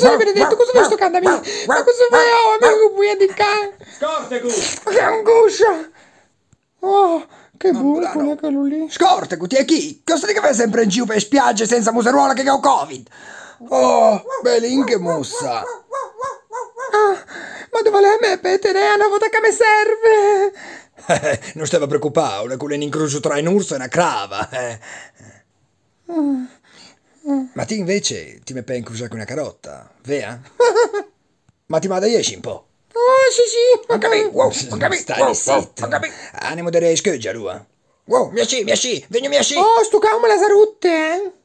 sei benedetto? Cosa ne sto cantando? Ma cosa fai? Oh, amico, puoi di cane? Scorte, che angoscia! Oh, che buco, è quello lì? Scorte, ti è chi? Cosa ti fai sempre in giro per spiagge senza museruola che ho covid? Oh, belin che mossa! Ah, ma dove a me petere? È una volta che mi serve! Eh, non stava preoccupato, in l'incrocio tra un urso e una crava. Eh. Mm te invece ti mi penco usare una carotta, vea? Ma ti vado a esci un po'. Oh, sì, sì. Ho capito, mm. wow, ho capito, Stai wow, zitto. Ho capito. Andiamo a scheggia, rua. Wow, mi asci, mi asci, vengo mi asci. Oh, sto calmo la salute, eh.